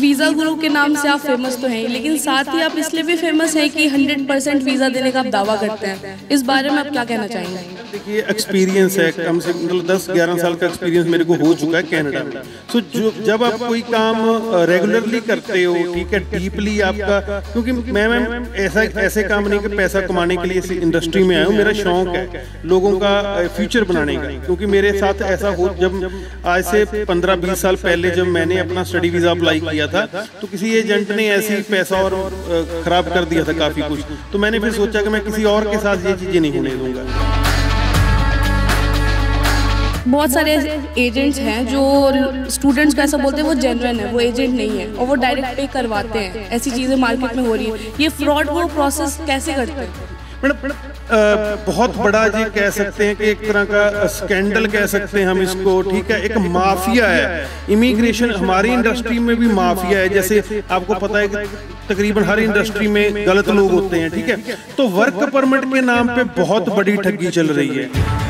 Visa Guru के नाम से आप फेमस तो हैं लेकिन साथ ही आप इसलिए भी फेमस हैं कि 100 परसेंट वीज़ा देने का आप दावा करते हैं इस बारे में आप क्या कहना चाहेंगे देखिए एक्सपीरियंस है कम से मतलब दस ग्यारह साल का एक्सपीरियंस मेरे को हो चुका है कनाडा में सो जो जब आप कोई काम रेगुलरली करते हो ठीक है डीपली आपका क्योंकि मैं मैम ऐसा ऐसे काम नहीं कि पैसा कमाने के लिए इस इंडस्ट्री में आया हूँ मेरा शौक है लोगों का फ्यूचर बनाने का क्योंकि मेरे साथ ऐसा हो जब आज से पंद्रह बीस साल पहले जब मैंने अपना स्टडी वीज़ा अप्लाई किया गया था तो किसी एजेंट ने ऐसे पैसा और ख़राब कर दिया था काफ़ी कुछ तो मैंने फिर सोचा कि मैं किसी और के साथ ये चीज़ें नहीं होने दूंगा बहुत सारे एजेंट्स हैं जो स्टूडेंट्स को ऐसा बोलते हैं वो जेनरल है वो एजेंट नहीं है और वो डायरेक्ट पे करवाते हैं ऐसी चीज़ें मार्केट में हो रही है ये फ्रॉड वो प्रोसेस कैसे करते हैं बहुत बड़ा जी कह सकते हैं कि एक तरह का स्कैंडल कह सकते हैं हम इसको ठीक है एक माफिया है इमिग्रेशन हमारी इंडस्ट्री में भी माफिया है जैसे आपको पता है कि तकरीबन हर इंडस्ट्री में गलत लोग होते हैं ठीक है तो वर्क परमिट के नाम पे बहुत बड़ी ठगी चल रही है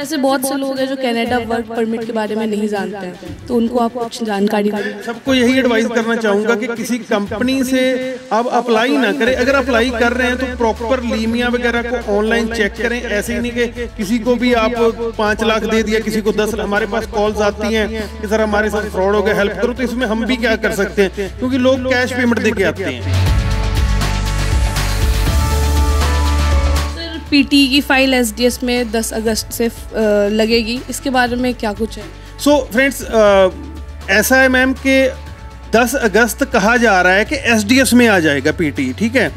ऐसे बहुत से लोग हैं जो कनाडा वर्क परमिट के बारे में नहीं जानते हैं तो उनको आप कुछ जानकारी सबको यही एडवाइस करना चाहूँगा कि किसी कंपनी से आप अप्लाई ना करें अगर अप्लाई कर रहे हैं तो प्रॉपर लीमिया वगैरह को ऑनलाइन चेक करें ऐसे ही नहीं कि किसी को भी आप पाँच लाख दे दिया किसी को दस हमारे पास कॉल्स आती हैं कि सर हमारे साथ फ्रॉड हो गया हेल्प करो तो इसमें हम भी क्या कर सकते हैं क्योंकि लोग कैश पेमेंट दे के आते हैं पीटी की फाइल एसडीएस में 10 अगस्त से लगेगी इसके बारे में क्या कुछ है सो फ्रेंड्स ऐसा है मैम कि 10 अगस्त कहा जा रहा है कि एसडीएस में आ जाएगा पीटी ठीक है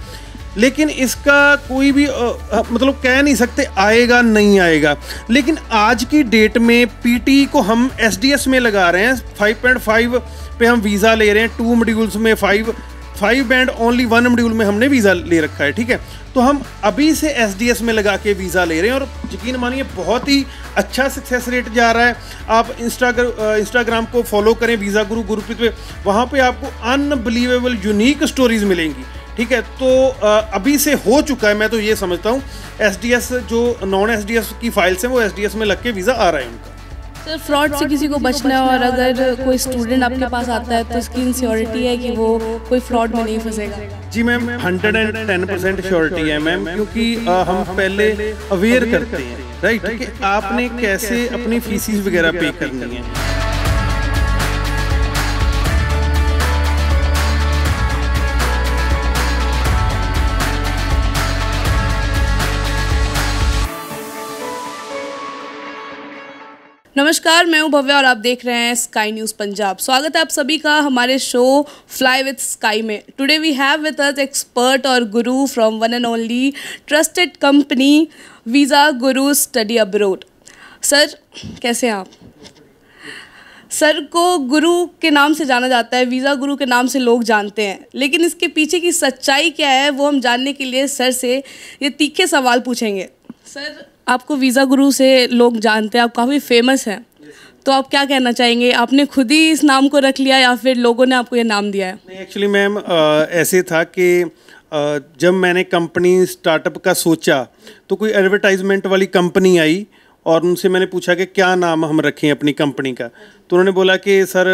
लेकिन इसका कोई भी आ, आ, मतलब कह नहीं सकते आएगा नहीं आएगा लेकिन आज की डेट में पीटी को हम एसडीएस में लगा रहे हैं 5.5 पे हम वीज़ा ले रहे हैं टू मॉड्यूल्स में five five band only one module में हमने वीज़ा ले रखा है ठीक है तो हम अभी से एस में लगा के वीज़ा ले रहे हैं और यकीन मानिए बहुत ही अच्छा सक्सेस रेट जा रहा है आप इंस्टाग्र इंस्टाग्राम को फॉलो करें वीज़ा गुरु गुरुप्रीत पे वहाँ पे आपको अनबिलीवेबल यूनिक स्टोरीज़ मिलेंगी ठीक है तो अभी से हो चुका है मैं तो ये समझता हूँ एस जो नॉन एस की फाइल्स हैं वो एस में लग के वीज़ा आ रहा है उनका सर फ्रॉड से किसी को बचना है और अगर कोई स्टूडेंट आपके पास आता है तो इसकी इंश्योरिटी है कि वो कोई फ्रॉड में नहीं फंसेगा जी ma'am hundred and ten percent surety है मैम क्योंकि हम पहले अवेयर करते हैं राइट कि आपने कैसे अपनी फीसिस वगैरह पे करनी है नमस्कार मैं हूं भव्या और आप देख रहे हैं स्काई न्यूज़ पंजाब स्वागत है आप सभी का हमारे शो फ्लाई विथ स्काई में today we have with us expert और गुरु from one and only trusted company visa Guru study abroad sir कैसे हैं आप सर को गुरु के नाम से जाना जाता है वीज़ा गुरु के नाम से लोग जानते हैं लेकिन इसके पीछे की सच्चाई क्या है वो हम जानने के लिए सर से ये तीखे सवाल पूछेंगे सर आपको वीज़ा गुरु से लोग जानते हैं आप काफ़ी फेमस हैं तो आप क्या कहना चाहेंगे आपने खुद ही इस नाम को रख लिया या फिर लोगों ने आपको ये नाम दिया है एक्चुअली मैम ऐसे था कि जब मैंने कंपनी स्टार्टअप का सोचा तो कोई एडवर्टाइजमेंट वाली कंपनी आई और उनसे मैंने पूछा कि क्या नाम हम रखें अपनी कंपनी का तो उन्होंने बोला कि सर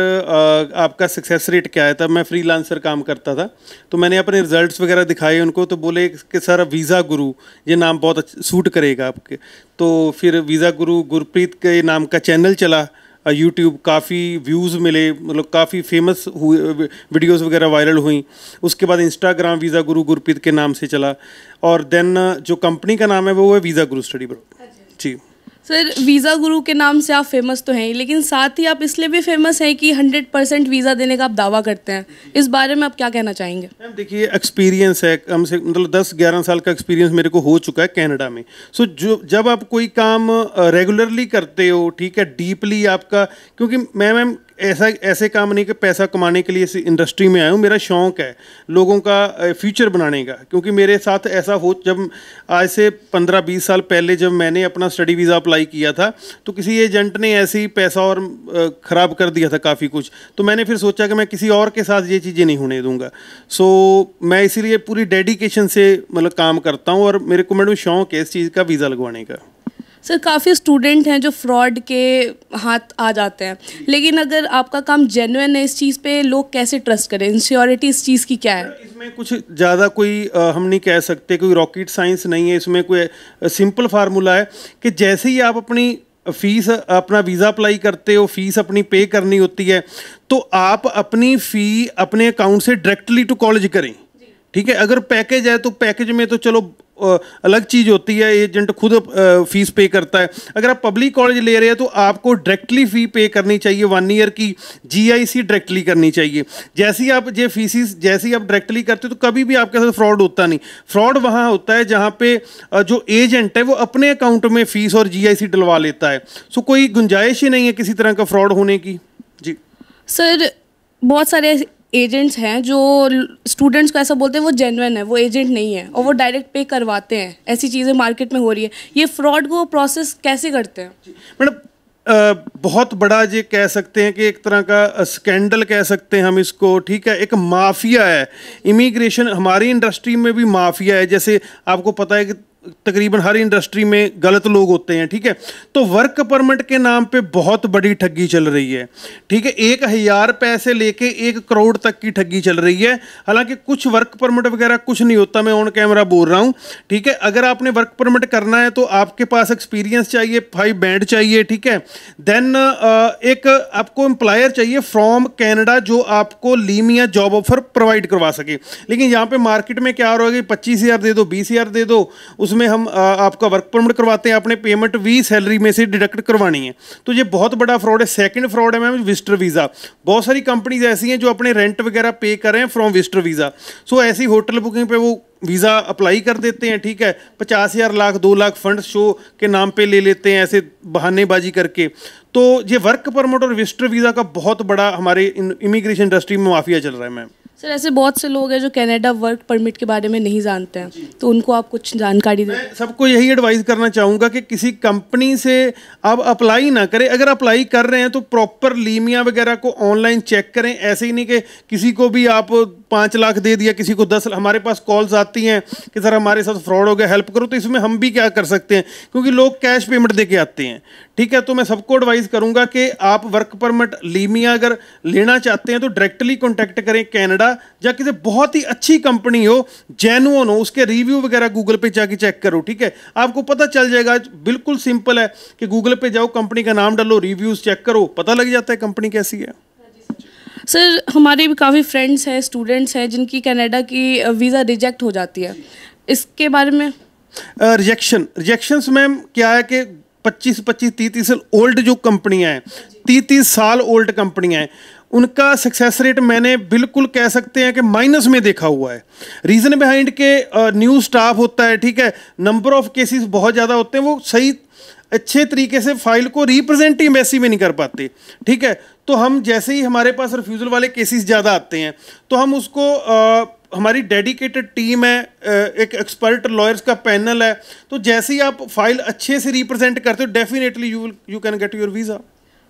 आपका सक्सेस रेट क्या है तब मैं फ्री काम करता था तो मैंने अपने रिजल्ट्स वगैरह दिखाए उनको तो बोले कि सर वीज़ा गुरु ये नाम बहुत अच्छा सूट करेगा आपके तो फिर वीज़ा गुरु गुरप्रीत के नाम का चैनल चला यूट्यूब काफ़ी व्यूज़ मिले मतलब काफ़ी फेमस हुए वीडियोज़ वगैरह वायरल हुई उसके बाद इंस्टाग्राम वीज़ा गुरु गुरप्रीत के नाम से चला और देन जो कंपनी का नाम है वो है visa Guru study broad sir visa Guru के नाम से आप फेमस तो हैं लेकिन साथ ही आप इसलिए भी फेमस हैं कि 100 परसेंट वीज़ा देने का आप दावा करते हैं इस बारे में आप क्या कहना चाहेंगे मैम देखिए एक्सपीरियंस है कम से मतलब 10-11 साल का एक्सपीरियंस मेरे को हो चुका है कनाडा में सो so, जो जब आप कोई काम रेगुलरली करते हो ठीक है डीपली आपका क्योंकि मैं मैम ऐसा ऐसे काम नहीं कि पैसा कमाने के लिए इस इंडस्ट्री में आया हूँ मेरा शौक़ है लोगों का फ्यूचर बनाने का क्योंकि मेरे साथ ऐसा हो जब आज से पंद्रह बीस साल पहले जब मैंने अपना स्टडी वीज़ा अप्लाई किया था तो किसी एजेंट ने ऐसे ही पैसा और ख़राब कर दिया था काफ़ी कुछ तो मैंने फिर सोचा कि मैं किसी और के साथ ये चीज़ें नहीं होने दूँगा सो मैं इसीलिए पूरी डेडिकेशन से मतलब काम करता हूँ और मेरे को मैडम शौक़ है इस चीज़ का वीज़ा लगवाने का सर काफ़ी स्टूडेंट हैं जो फ्रॉड के हाथ आ जाते हैं लेकिन अगर आपका काम जेनुअन है इस चीज़ पे लोग कैसे ट्रस्ट करें इंश्योरिटी इस चीज़ की क्या है इसमें कुछ ज़्यादा कोई हम नहीं कह सकते कोई रॉकेट साइंस नहीं है इसमें कोई सिंपल फार्मूला है कि जैसे ही आप अपनी फीस अपना वीज़ा अप्लाई करते हो फीस अपनी पे करनी होती है तो आप अपनी फ़ी अपने अकाउंट से डायरेक्टली टू कॉलेज करें ठीक है अगर पैकेज है तो पैकेज में तो चलो अलग चीज़ होती है एजेंट खुद फीस पे करता है अगर आप पब्लिक कॉलेज ले रहे हैं तो आपको डायरेक्टली फ़ी पे करनी चाहिए वन ईयर की जीआईसी डायरेक्टली करनी चाहिए जैसे ही आप ये फीसिस जैसे ही आप डायरेक्टली करते हो तो कभी भी आपके साथ फ्रॉड होता नहीं फ्रॉड वहाँ होता है जहाँ पे जो एजेंट है वो अपने अकाउंट में फ़ीस और जी डलवा लेता है सो कोई गुंजाइश ही नहीं है किसी तरह का फ्रॉड होने की जी सर बहुत सारे एजेंट्स हैं जो स्टूडेंट्स को ऐसा बोलते हैं वो जेनवन है वो एजेंट नहीं है और वो डायरेक्ट पे करवाते हैं ऐसी चीज़ें मार्केट में हो रही है ये फ्रॉड को प्रोसेस कैसे करते हैं मैडम बहुत बड़ा ये कह सकते हैं कि एक तरह का स्कैंडल कह सकते हैं हम इसको ठीक है एक माफिया है इमीग्रेशन हमारी इंडस्ट्री में भी माफिया है जैसे आपको पता है कि तकरीबन हर इंडस्ट्री में गलत लोग होते हैं ठीक है तो वर्क परमिट के नाम पे बहुत बड़ी ठगी चल रही है ठीक है एक हज़ार पैसे लेके एक करोड़ तक की ठगी चल रही है हालांकि कुछ वर्क परमिट वगैरह कुछ नहीं होता मैं ऑन कैमरा बोल रहा हूँ ठीक है अगर आपने वर्क परमिट करना है तो आपके पास एक्सपीरियंस चाहिए फाइव बैंड चाहिए ठीक है देन एक आपको एम्प्लायर चाहिए फ्रॉम कैनेडा जो आपको लीमिया जॉब ऑफर प्रोवाइड करवा सके लेकिन यहाँ पर मार्केट में क्या हो रहा है पच्चीस हज़ार दे दो बीस हज़ार दे दो उस उसमें हम आपका वर्क परमिट करवाते हैं आपने पेमेंट भी सैलरी में से डिडक्ट करवानी है तो ये बहुत बड़ा फ्रॉड है सेकंड फ्रॉड है मैम विस्टर वीज़ा बहुत सारी कंपनीज ऐसी हैं जो अपने रेंट वगैरह पे कर रहे हैं फ्रॉम विस्टर वीज़ा सो ऐसी होटल बुकिंग पे वो वीज़ा अप्लाई कर देते हैं ठीक है पचास हज़ार लाख दो लाख फंड शो के नाम पे ले लेते हैं ऐसे बहानेबाजी करके तो ये वर्क परमिट और विस्टर वीज़ा का बहुत बड़ा हमारे इमिग्रेशन इंडस्ट्री में माफिया चल रहा है मैम सर ऐसे बहुत से लोग हैं जो कनाडा वर्क परमिट के बारे में नहीं जानते हैं तो उनको आप कुछ जानकारी दें सबको यही एडवाइस करना चाहूँगा कि किसी कंपनी से आप अप्लाई ना करें अगर अप्लाई कर रहे हैं तो प्रॉपर लीमिया वगैरह को ऑनलाइन चेक करें ऐसे ही नहीं कि किसी को भी आप पाँच लाख दे दिया किसी को दस हमारे पास कॉल्स आती हैं कि सर हमारे साथ फ्रॉड हो गया हेल्प करो तो इसमें हम भी क्या कर सकते हैं क्योंकि लोग कैश पेमेंट दे के आते हैं ठीक है तो मैं सबको एडवाइस करूंगा कि आप वर्क परमिट लीमिया अगर लेना चाहते हैं तो डायरेक्टली कॉन्टैक्ट करें कैनेडा या किसी बहुत ही अच्छी कंपनी हो जेनुअन हो उसके रिव्यू वगैरह गूगल पे जाके चेक करो ठीक है आपको पता चल जाएगा बिल्कुल सिंपल है कि गूगल पे जाओ कंपनी का नाम डालो रिव्यूज़ चेक करो पता लग जाता है कंपनी कैसी है सर हमारे भी काफ़ी फ्रेंड्स हैं स्टूडेंट्स हैं जिनकी कनाडा की वीज़ा रिजेक्ट हो जाती है इसके बारे में रिजेक्शन uh, रिजेक्शंस मैम क्या है कि 25 25 तीस तीस साल ओल्ड जो कंपनियां हैं तीस तीस साल ओल्ड कंपनियां हैं उनका सक्सेस रेट मैंने बिल्कुल कह सकते हैं कि माइनस में देखा हुआ है रीज़न बिहाइंड के न्यू स्टाफ होता है ठीक है नंबर ऑफ केसेस बहुत ज़्यादा होते हैं वो सही अच्छे तरीके से फाइल को रिप्रेजेंट ही एम्बेसी में नहीं कर पाते ठीक है तो हम जैसे ही हमारे पास रिफ्यूज़ल वाले केसेस ज़्यादा आते हैं तो हम उसको आ, हमारी डेडिकेटेड टीम है एक एक्सपर्ट लॉयर्स का पैनल है तो जैसे ही आप फाइल अच्छे से रिप्रेजेंट करते हो definitely you you can get your visa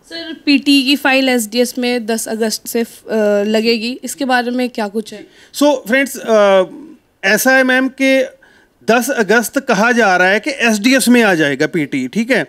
sir PT e की फाइल एसडीएस में 10 अगस्त से लगेगी इसके बारे में क्या कुछ है सो so, फ्रेंड्स ऐसा है मैम कि 10 अगस्त कहा जा रहा है कि एसडीएस में आ जाएगा पीटी ठीक है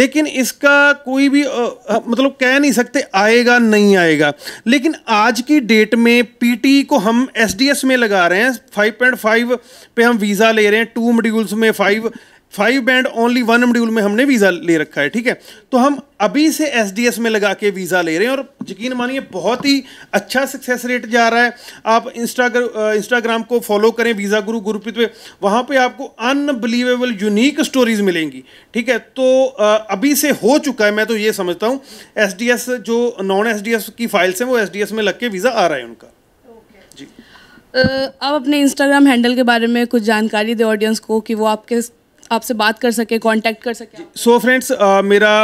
लेकिन इसका कोई भी आ, मतलब कह नहीं सकते आएगा नहीं आएगा लेकिन आज की डेट में पीटी को हम एसडीएस में लगा रहे हैं 5.5 पे हम वीज़ा ले रहे हैं टू मड्यूल्स में five five band only one module में हमने वीज़ा ले रखा है ठीक है तो हम अभी से एस डी एस में लगा के वीज़ा ले रहे हैं और यकीन मानिए बहुत ही अच्छा सक्सेस रेट जा रहा है आप इंस्टाग्र इंस्टाग्राम को फॉलो करें वीज़ा गुरु गुरुप्रीत पे वहाँ पे आपको अनबिलीवेबल यूनिक स्टोरीज़ मिलेंगी ठीक है तो अभी से हो चुका है मैं तो ये समझता हूँ एस डी एस जो नॉन एस डी एस की फाइल्स हैं वो एस डी एस में लग के वीज़ा आ रहा है उनका जी आप अपने इंस्टाग्राम हैंडल के बारे में कुछ जानकारी दें ऑडियंस को कि वो आपके आपसे बात कर सके कांटेक्ट कर सके सो फ्रेंड्स so uh, मेरा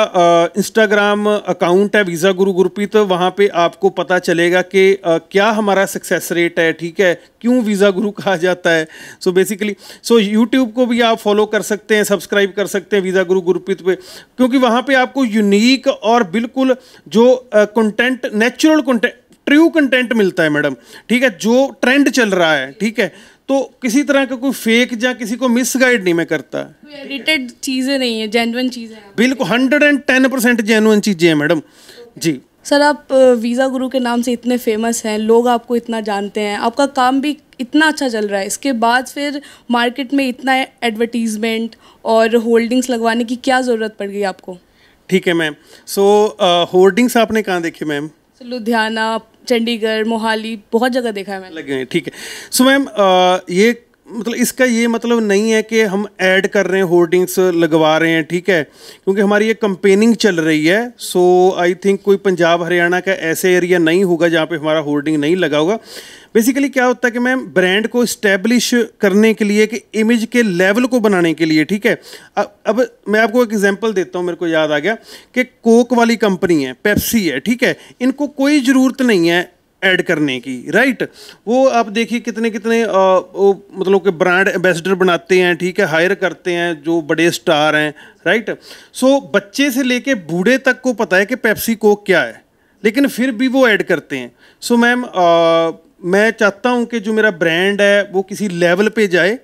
इंस्टाग्राम uh, अकाउंट है वीज़ा गुरु गुरप्रीत तो वहाँ पे आपको पता चलेगा कि uh, क्या हमारा सक्सेस रेट है ठीक है क्यों वीज़ा गुरु कहा जाता है सो बेसिकली सो यूट्यूब को भी आप फॉलो कर सकते हैं सब्सक्राइब कर सकते हैं वीज़ा गुरु गुरप्रीत पे क्योंकि वहाँ पर आपको यूनिक और बिल्कुल जो content natural content true content मिलता है मैडम ठीक है जो ट्रेंड चल रहा है ठीक है तो किसी तरह का कोई फेक या किसी को मिसगाइड नहीं मैं करता एडिटेड चीज़ें नहीं है जेनुअन चीज़ें बिल्कुल hundred and ten percent genuine चीज़ें हैं मैडम जी सर आप वीज़ा गुरु के नाम से इतने फेमस हैं लोग आपको इतना जानते हैं आपका काम भी इतना अच्छा चल रहा है इसके बाद फिर मार्केट में इतना एडवर्टीज़मेंट और होल्डिंग्स लगवाने की क्या ज़रूरत पड़ गई आपको ठीक है मैम सो होल्डिंग्स आपने कहाँ देखी मैम लुधियाना चंडीगढ़ मोहाली बहुत जगह देखा है मैंने लगे हैं ठीक है सो मैम ये मतलब इसका ये मतलब नहीं है कि हम ऐड कर रहे हैं होर्डिंग्स लगवा रहे हैं ठीक है क्योंकि हमारी ये कंपेनिंग चल रही है सो आई थिंक कोई पंजाब हरियाणा का ऐसे एरिया नहीं होगा जहाँ पे हमारा होर्डिंग नहीं लगा होगा बेसिकली क्या होता है कि मैम ब्रांड को इस्टेब्लिश करने के लिए कि इमेज के लेवल को बनाने के लिए ठीक है अब अब मैं आपको एक एग्जांपल देता हूँ मेरे को याद आ गया कि कोक वाली कंपनी है पेप्सी है ठीक है इनको कोई ज़रूरत नहीं है ऐड करने की राइट वो आप देखिए कितने कितने आ, वो, मतलब कि ब्रांड एम्बेसडर बनाते हैं ठीक है हायर करते हैं जो बड़े स्टार हैं राइट सो बच्चे से लेके बूढ़े तक को पता है कि पेप्सी कोक क्या है लेकिन फिर भी वो ऐड करते हैं सो so, मैम मैं चाहता हूँ कि जो मेरा ब्रांड है वो किसी लेवल पे जाए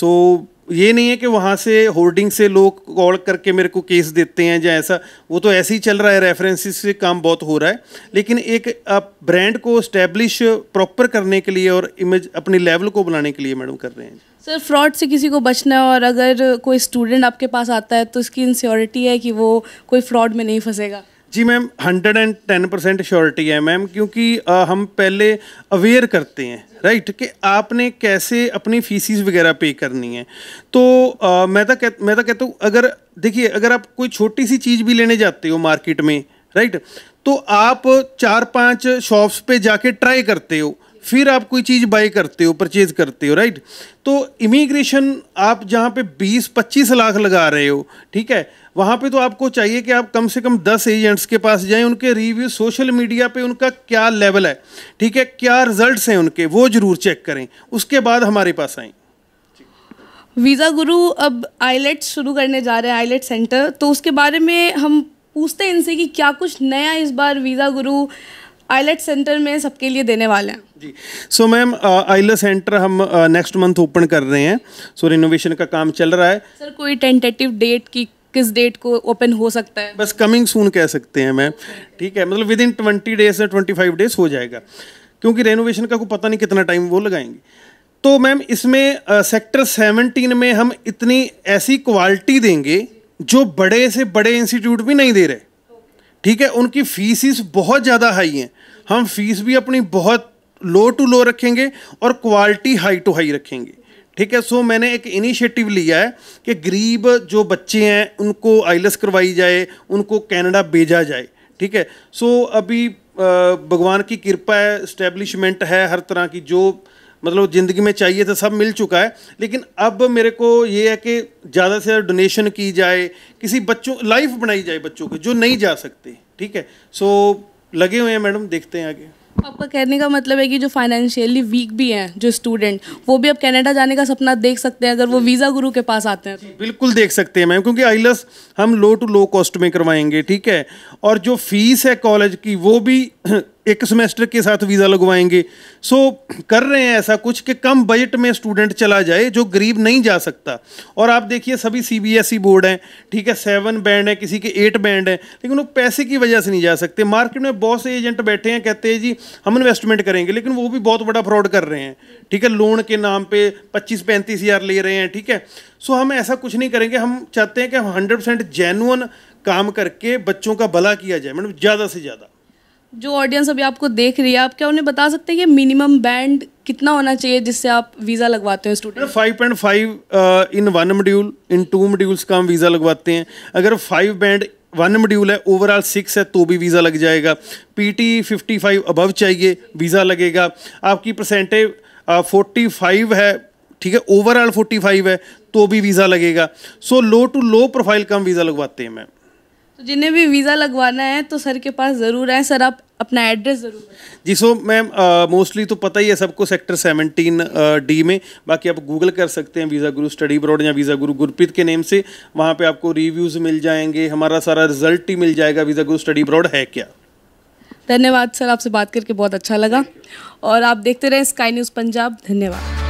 सो ये नहीं है कि वहाँ से होर्डिंग से लोग कॉल करके मेरे को केस देते हैं या ऐसा वो तो ऐसे ही चल रहा है रेफरेंसेस से काम बहुत हो रहा है लेकिन एक आप ब्रांड को स्टैब्लिश प्रॉपर करने के लिए और इमेज अपने लेवल को बनाने के लिए मैडम कर रहे हैं सर फ्रॉड से किसी को बचना है और अगर कोई स्टूडेंट आपके पास आता है तो इसकी इंश्योरिटी है कि वो कोई फ्रॉड में नहीं फंसेगा जी ma'am hundred and ten percent surety है मैम क्योंकि आ, हम पहले अवेयर करते हैं राइट कि आपने कैसे अपनी फीसिस वगैरह पे करनी है तो आ, मैं तो कह मैं तो कहता हूँ अगर देखिए अगर आप कोई छोटी सी चीज़ भी लेने जाते हो मार्केट में राइट तो आप चार पांच शॉप्स पे जाके ट्राई करते हो फिर आप कोई चीज़ बाई करते हो परचेज करते हो राइट तो इमिग्रेशन आप जहाँ पे 20-25 लाख लगा रहे हो ठीक है वहाँ पे तो आपको चाहिए कि आप कम से कम 10 एजेंट्स के पास जाएं उनके रिव्यू सोशल मीडिया पे उनका क्या लेवल है ठीक है क्या रिजल्ट्स हैं उनके वो ज़रूर चेक करें उसके बाद हमारे पास आएँ वीज़ा गुरु अब आईलेट्स शुरू करने जा रहे हैं आईलेट सेंटर तो उसके बारे में हम पूछते हैं इनसे कि क्या कुछ नया इस बार वीज़ा गुरु आईलेट सेंटर में सबके लिए देने वाले हैं जी सो मैम आईलेट सेंटर हम नेक्स्ट मंथ ओपन कर रहे हैं सो so, रिनोवेशन का काम चल रहा है सर कोई टेंटेटिव डेट की किस डेट को ओपन हो सकता है बस कमिंग सून कह सकते हैं मैम ठीक है मतलब विद इन ट्वेंटी डेज या ट्वेंटी फाइव डेज हो जाएगा क्योंकि रेनोवेशन का कोई पता नहीं कितना टाइम वो लगाएंगे तो मैम इसमें सेक्टर uh, सेवनटीन में हम इतनी ऐसी क्वालिटी देंगे जो बड़े से बड़े इंस्टीट्यूट भी नहीं दे रहे ठीक है उनकी फीसिस बहुत ज़्यादा हाई हैं हम फीस भी अपनी बहुत लो टू लो रखेंगे और क्वालिटी हाई टू हाई रखेंगे ठीक है सो मैंने एक इनिशिएटिव लिया है कि गरीब जो बच्चे हैं उनको आइलस करवाई जाए उनको कनाडा भेजा जाए ठीक है सो अभी भगवान की कृपा है स्टैब्लिशमेंट है हर तरह की जो मतलब ज़िंदगी में चाहिए था तो सब मिल चुका है लेकिन अब मेरे को ये है कि ज़्यादा से ज़्यादा डोनेशन की जाए किसी बच्चों लाइफ बनाई जाए बच्चों की जो नहीं जा सकते ठीक है सो लगे हुए हैं मैडम देखते हैं आगे आपका कहने का मतलब है कि जो फाइनेंशियली वीक भी हैं जो स्टूडेंट वो भी अब कनाडा जाने का सपना देख सकते हैं अगर वो वीज़ा गुरु के पास आते हैं तो। बिल्कुल देख सकते हैं मैम क्योंकि आईलस हम लो टू लो कॉस्ट में करवाएंगे ठीक है और जो फीस है कॉलेज की वो भी एक सेमेस्टर के साथ वीज़ा लगवाएंगे सो कर रहे हैं ऐसा कुछ कि कम बजट में स्टूडेंट चला जाए जो गरीब नहीं जा सकता और आप देखिए सभी C B S E board हैं ठीक है सेवन बैंड है किसी के एट बैंड हैं लेकिन वो पैसे की वजह से नहीं जा सकते मार्केट में बहुत से एजेंट बैठे हैं कहते हैं जी हम इन्वेस्टमेंट करेंगे लेकिन वो भी बहुत बड़ा फ्रॉड कर रहे हैं ठीक है लोन के नाम पर पच्चीस पैंतीस हज़ार ले रहे हैं ठीक है सो हम ऐसा कुछ नहीं करेंगे हम चाहते हैं कि हम हंड्रेड परसेंट जेनुअन काम करके बच्चों का भला किया जाए मतलब ज़्यादा से ज़्यादा जो ऑडियंस अभी आपको देख रही है आप क्या उन्हें बता सकते हैं कि मिनिमम बैंड कितना होना चाहिए जिससे आप वीज़ा लगवाते हैं student five point five in one module in two modules का हम वीज़ा लगवाते हैं अगर फाइव बैंड वन मोड्यूल है ओवरऑल सिक्स है तो भी वीज़ा लग जाएगा फिफ्टी फाइव अबव चाहिए वीज़ा लगेगा आपकी परसेंटेज फोर्टी फाइव है ठीक है ओवरऑल फोर्टी फाइव है तो भी वीज़ा लगेगा सो लो टू लो प्रोफाइल का हम वीज़ा लगवाते हैं मैम तो जिन्हें भी वीज़ा लगवाना है तो सर के पास ज़रूर आए सर आप अपना एड्रेस ज़रूर जी सो मैम मोस्टली तो पता ही है सबको सेक्टर 17 डी में बाकी आप गूगल कर सकते हैं वीज़ा गुरु स्टडी ब्रॉड या वीज़ा गुरु गुरप्रीत के नेम से वहाँ पे आपको रिव्यूज़ मिल जाएंगे हमारा सारा रिजल्ट ही मिल जाएगा वीज़ा गुरु स्टडी ब्रॉड है क्या धन्यवाद सर आपसे बात करके बहुत अच्छा लगा और आप देखते रहें स्काई न्यूज़ पंजाब धन्यवाद